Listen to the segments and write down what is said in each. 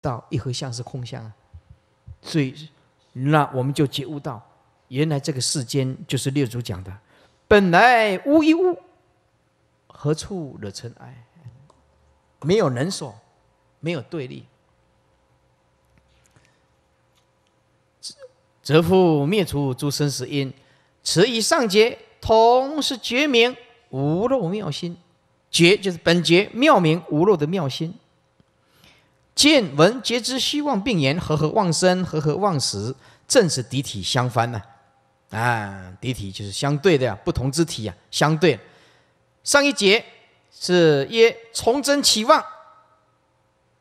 道一合相是空相啊，所以那我们就觉悟到，原来这个世间就是列祖讲的，本来无一物，何处惹尘埃？没有能所，没有对立。则复灭除诸生死因，此以上节同是觉明无漏妙心。觉就是本觉，妙明无漏的妙心。见闻皆知希望病言，和和妄生，和和妄死，正是敌体相翻呢。啊，敌体就是相对的呀，不同之体呀，相对。上一节是曰从真起妄，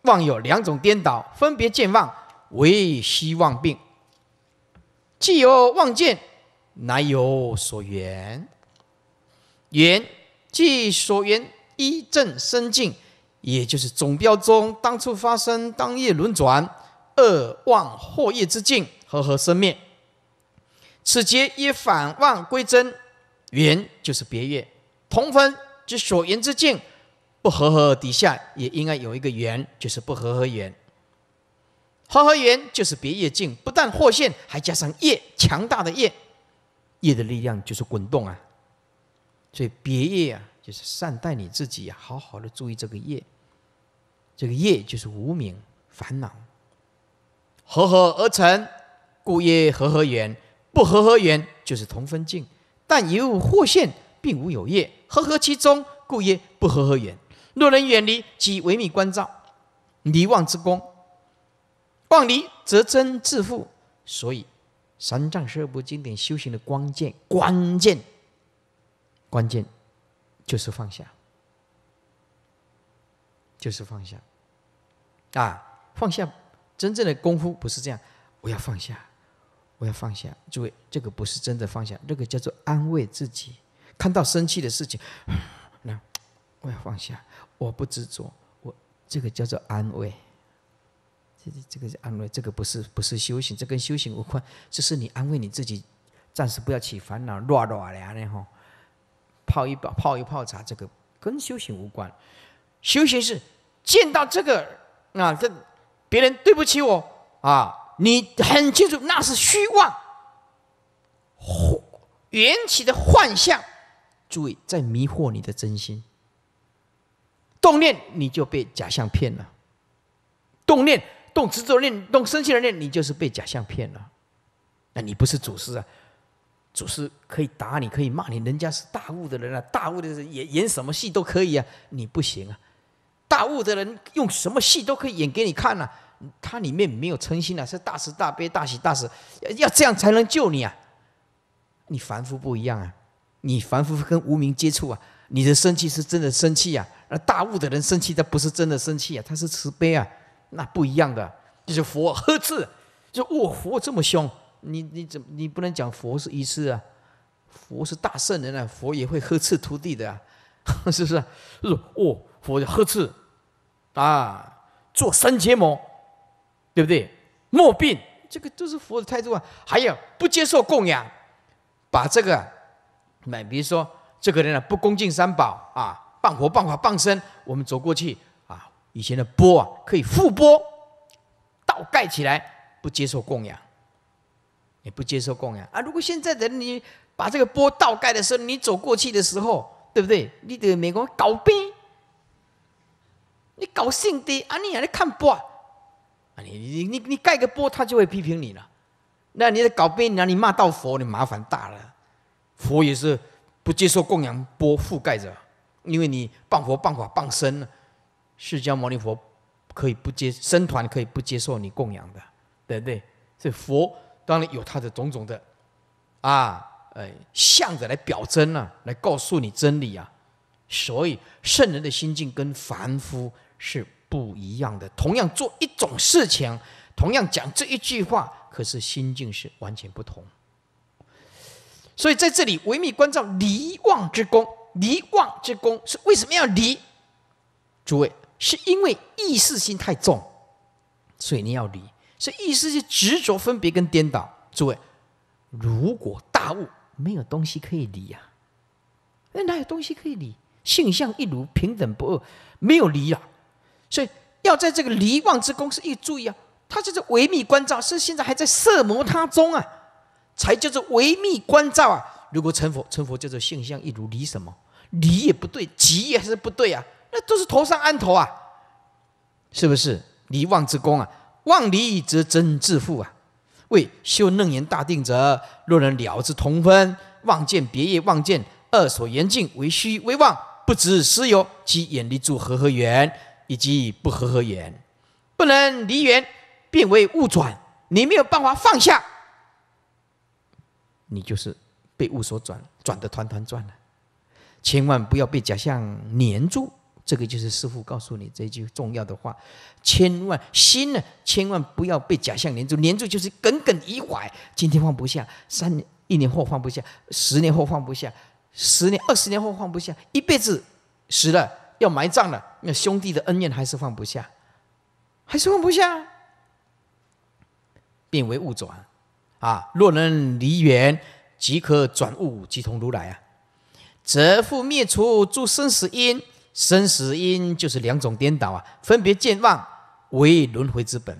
妄有两种颠倒，分别见妄为希望病，既有妄见，乃有所缘，缘即所缘一正生境。也就是总标中当初发生当夜轮转二妄惑业之境，和合生灭，此劫一反妄归真，圆就是别业同分即所言之境，不和合底下也应该有一个圆，就是不和合圆。不和合圆就是别业境，不但惑现，还加上业强大的业，业的力量就是滚动啊，所以别业啊。就是善待你自己，好好的注意这个业。这个业就是无名烦恼，和合而成，故曰和合缘；不和合缘，就是同分境。但有或现，并无有业，和合其中，故曰不和合缘。若能远离，即唯密关照，离妄之功。妄离则真自负。所以，《三藏十二部经典》修行的关键，关键，关键。就是放下，就是放下，啊，放下！真正的功夫不是这样，我要放下，我要放下。诸位，这个不是真的放下，这个叫做安慰自己。看到生气的事情，那我要放下，我不执着，我这个叫做安慰。这、这个是安慰，这个不是、不是修行，这跟修行无关，这是你安慰你自己，暂时不要起烦恼，乱乱的哈。泡一泡泡一泡茶，这个跟修行无关。修行是见到这个啊，这别人对不起我啊，你很清楚那是虚妄，缘起的幻象。注意，在迷惑你的真心，动念你就被假象骗了。动念动执着念，动生气的念，你就是被假象骗了。那你不是祖师啊？就是可以打你，可以骂你，人家是大悟的人啊，大悟的人演演什么戏都可以啊，你不行啊，大悟的人用什么戏都可以演给你看呐。他里面没有诚心啊，是大慈大悲大喜大舍，要要这样才能救你啊，你凡夫不一样啊，你凡夫跟无名接触啊，你的生气是真的生气啊，而大悟的人生气他不是真的生气啊，他是慈悲啊，那不一样的，就是佛呵斥，就我佛这么凶。你你怎么你不能讲佛是医师啊？佛是大圣人啊，佛也会呵斥徒弟的啊，是不是？说哦，佛就呵斥啊，做三千魔，对不对？莫病，这个都是佛的态度啊。还有不接受供养，把这个，那比如说这个人啊，不恭敬三宝啊，谤佛谤法谤僧，我们走过去啊，以前的钵啊可以覆钵，倒盖起来，不接受供养。也不接受供养啊！如果现在的你把这个波倒盖的时候，你走过去的时候，对不对？你得美国搞边，你搞性的啊！你还在看波啊？你你你你盖个波，他就会批评你了。那你的搞病，那你骂到佛，你麻烦大了。佛也是不接受供养，波覆盖着，因为你谤佛、谤法、拜身，释迦牟尼佛可以不接生团，可以不接受你供养的，对不对？所以佛。当然有他的种种的，啊，呃，象着来表征啊，来告诉你真理啊。所以圣人的心境跟凡夫是不一样的。同样做一种事情，同样讲这一句话，可是心境是完全不同。所以在这里，维密关照离妄之功，离妄之功是为什么要离？诸位，是因为意识心太重，所以你要离。所以意思就执着、分别跟颠倒。诸位，如果大悟，没有东西可以离呀。那哪有东西可以离？性相一如，平等不二，没有离呀。所以要在这个离妄之功，是一注意啊。他就是唯密关照，是现在还在色魔他中啊，才叫做唯密关照啊。如果成佛，成佛叫做性相一如，离什么？离也不对，急也还是不对啊。那都是头上安头啊，是不是？离妄之功啊。望离则真自负啊！为修楞严大定者，若能了之同分，望见别业，望见二所缘境为虚为妄，不知实有，即远离住合合缘，以及不合合缘，不能离缘，变为物转。你没有办法放下，你就是被物所转，转的团团转了。千万不要被假象黏住。这个就是师傅告诉你这句重要的话，千万心呢，千万不要被假象黏住，黏住就是耿耿于怀，今天放不下，三年一年后放不下，十年后放不下，十年二十年后放不下，一辈子死了要埋葬了，那兄弟的恩怨还是放不下，还是放不下，变为物转，啊，若能离缘，即可转物即同如来啊，则复灭除诸生死因。生死因就是两种颠倒啊，分别见妄为轮回之本，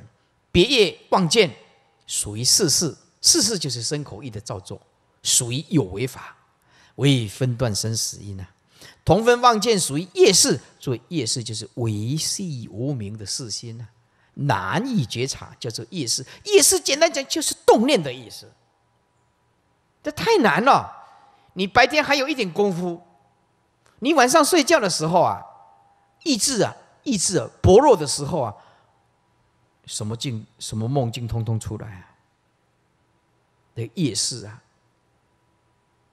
别业妄见属于世事，世事就是生口意的造作，属于有为法，为分断生死因啊。同分妄见属于业事，所以业事就是维系无名的世心啊，难以觉察，叫做业事。业事简单讲就是动念的意思。这太难了，你白天还有一点功夫。你晚上睡觉的时候啊，意志啊，意志薄弱的时候啊，什么境、什么梦境，通通出来啊，的夜市啊。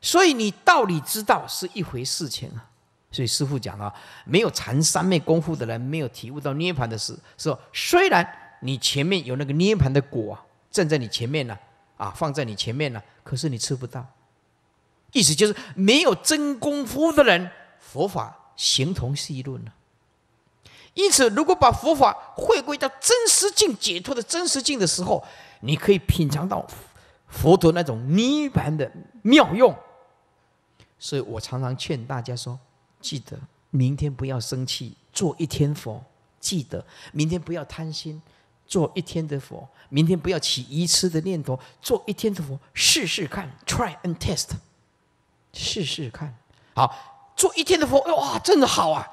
所以你道理知道是一回事情啊。所以师傅讲了，没有禅三昧功夫的人，没有体悟到涅盘的事。说虽然你前面有那个涅盘的果啊，站在你前面呢、啊，放在你前面呢，可是你吃不到。意思就是没有真功夫的人。佛法形同虚论了，因此，如果把佛法回归到真实境解脱的真实境的时候，你可以品尝到佛陀那种泥丸的妙用。所以我常常劝大家说：记得明天不要生气，做一天佛；记得明天不要贪心，做一天的佛；明天不要起疑痴的念头，做一天的佛。试试看，try and test，试试看。好。做一天的佛，哎哇，真的好啊！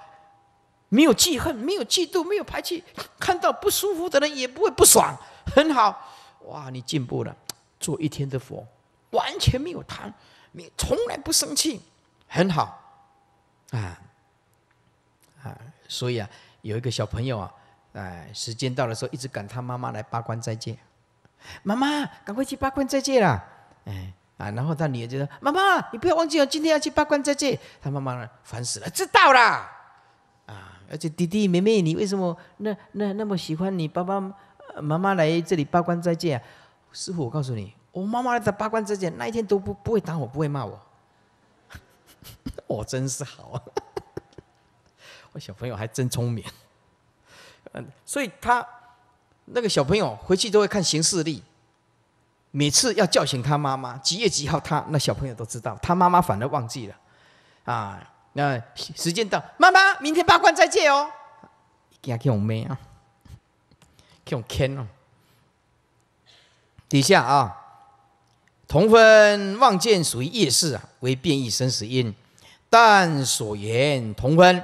没有记恨，没有嫉妒，没有排气，看到不舒服的人也不会不爽，很好。哇，你进步了，做一天的佛，完全没有贪，你从来不生气，很好。啊啊，所以啊，有一个小朋友啊，哎，时间到的时候，一直赶他妈妈来八关再见，妈妈，赶快去八关再见啦，哎。啊，然后他女儿就说：“妈妈，你不要忘记，哦，今天要去八关斋戒。”他妈妈呢，烦死了，知道啦。啊。而且弟弟妹妹，你为什么那那那么喜欢你？爸爸妈妈来这里八关斋戒啊？师傅，我告诉你，我妈妈来八关斋戒那一天都不不会打我，不会骂我，我 真是好啊！我小朋友还真聪明，嗯，所以他那个小朋友回去都会看行事历。每次要叫醒他妈妈，几月几号？他那小朋友都知道，他妈妈反而忘记了。啊，那时间到，妈妈，明天八关再见哦。吓，叫我妹啊，叫我坑哦。底下啊，同分望见属于夜视啊，为变异生死因。但所言同分，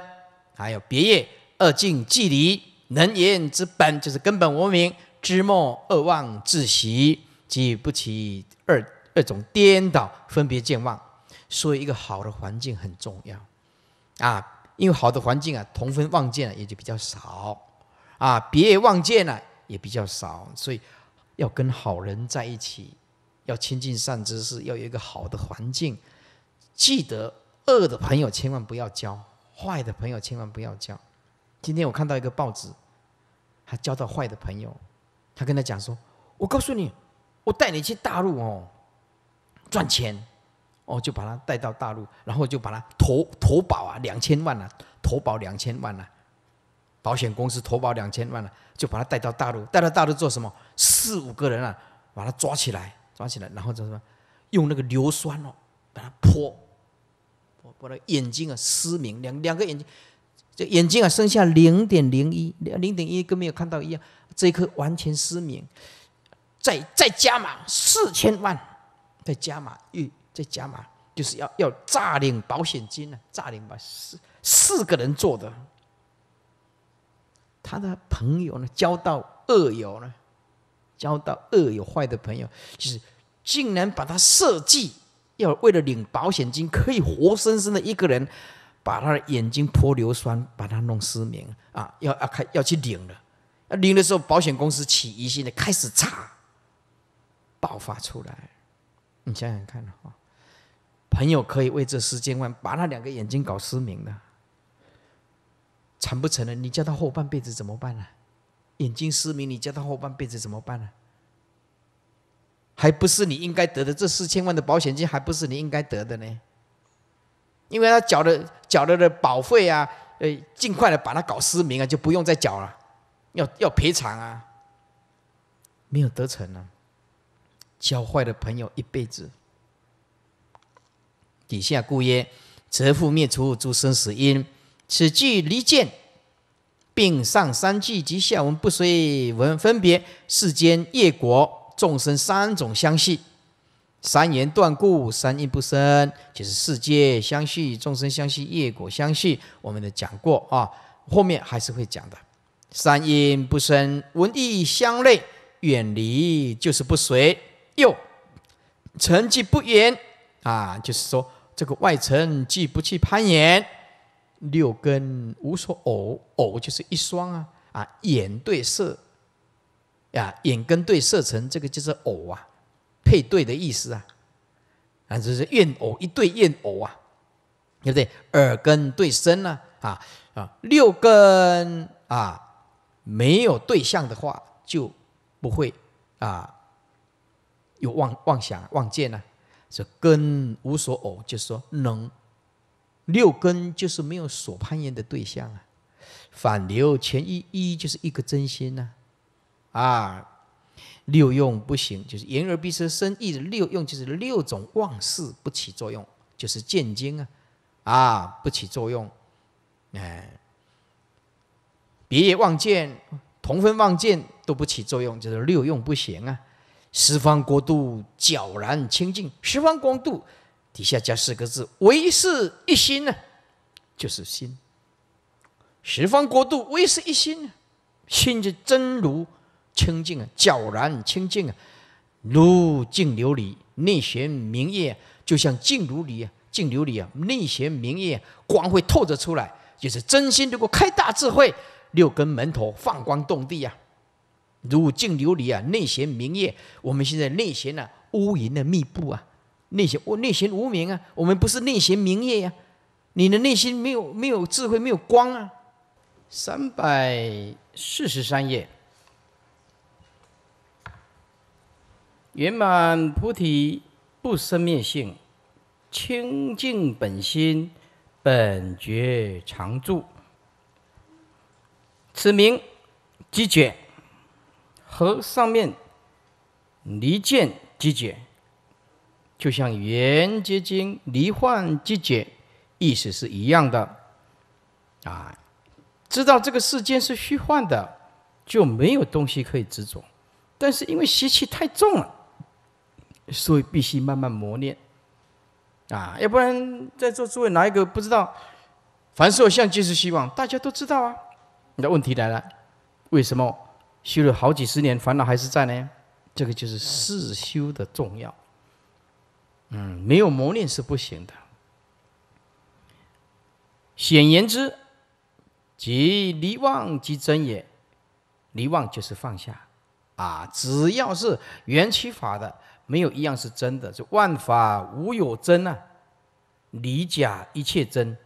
还有别业二境距离，能言之本就是根本无明，知末二妄自习。予不起二二种颠倒分别健忘，所以一个好的环境很重要啊！因为好的环境啊，同分忘见也就比较少啊，别望见了也比较少，所以要跟好人在一起，要亲近善知识，要有一个好的环境。记得恶的朋友千万不要交，坏的朋友千万不要交。今天我看到一个报纸，他交到坏的朋友，他跟他讲说：“我告诉你。”我带你去大陆哦，赚钱哦，就把他带到大陆，然后就把他投投保啊，两千万啊，投保两千万啊，保险公司投保两千万啊，就把他带到大陆，带到大陆做什么？四五个人啊，把他抓起来，抓起来，然后什么用那个硫酸哦，把他泼，把他的眼睛啊失明，两两个眼睛，这眼睛啊剩下零点零一，零点一跟没有看到一样，这一颗完全失明。再再加码四千万，再加码一再加码，就是要要诈领保险金呢？诈领吧，四四个人做的，他的朋友呢交到恶友呢，交到恶友坏的朋友，就是竟然把他设计要为了领保险金，可以活生生的一个人把他的眼睛泼硫酸，把他弄失明啊，要要开要去领了，领的时候保险公司起疑心的开始查。爆发出来！你想想看朋友可以为这四千万把那两个眼睛搞失明的，成不成了？你叫他后半辈子怎么办呢？眼睛失明，你叫他后半辈子怎么办呢？还不是你应该得的？这四千万的保险金还不是你应该得的呢？因为他缴的缴的的保费啊，呃，尽快的把他搞失明啊，就不用再缴了，要要赔偿啊，没有得逞呢。教坏的朋友一辈子。底下故曰：“蛰伏灭除诸生死因。”此句离间，并上三句及下文不随文分别世间业果众生三种相续。三言断故，三因不生，就是世界相续、众生相续、业果相续。我们的讲过啊，后面还是会讲的。三因不生，文义相类，远离就是不随。六成绩不言啊，就是说这个外层既不去攀岩，六根无所偶，偶就是一双啊啊，眼对色呀，眼根对色成，这个就是偶啊，配对的意思啊啊，就是怨偶一对怨偶啊，对不对？耳根对身呢？啊啊，六根啊没有对象的话就不会啊。有妄妄想妄见呢，这根无所偶，就是说能六根就是没有所攀缘的对象啊。反流前一一就是一个真心呐、啊，六用不行，就是言而必失生意的六用，就是六种妄事不起作用，就是见经啊，啊不起作用，哎，别业妄见同分妄见都不起作用，就是六用不行啊。十方国度皎然清净，十方光度底下加四个字：唯是一心呢，就是心。十方国度唯是一心，心就真如清净啊，皎然清净啊，如净琉璃，内玄明月，就像净琉璃、净琉璃啊，内玄明月，光会透着出来，就是真心。如果开大智慧，六根门头放光动地呀。如镜琉璃啊，内含明月。我们现在内含呢，乌云的密布啊，内含我内含无明啊。我们不是内含明月呀，你的内心没有没有智慧，没有光啊。三百四十三页，圆满菩提不生灭性，清净本心，本觉常住，此名即觉。和上面离见即解，就像缘结晶离幻即解，意思是一样的。啊，知道这个世间是虚幻的，就没有东西可以执着。但是因为习气太重了，所以必须慢慢磨练。啊，要不然在座诸位哪一个不知道，凡所有相皆是希望，大家都知道啊。你的问题来了，为什么？修了好几十年，烦恼还是在呢。这个就是世修的重要。嗯，没有磨练是不行的。显言之，即离妄即真也。离妄就是放下。啊，只要是缘起法的，没有一样是真的。就万法无有真啊，离假一切真，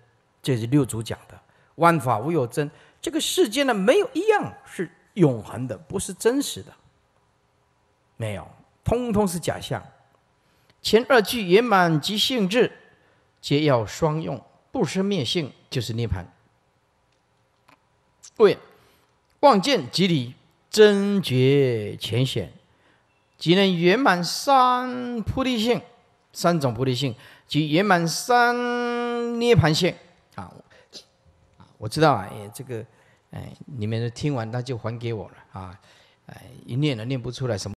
这是六祖讲的。万法无有真，这个世间呢，没有一样是。永恒的不是真实的，没有，通通是假象。前二句圆满即性质，皆要双用，不生灭性就是涅盘。为望见即理，真觉浅显，即能圆满三菩提性，三种菩提性即圆满三涅盘性。啊啊，我知道啊，也这个。哎，你们听完，那就还给我了啊！哎，一念了念不出来什么。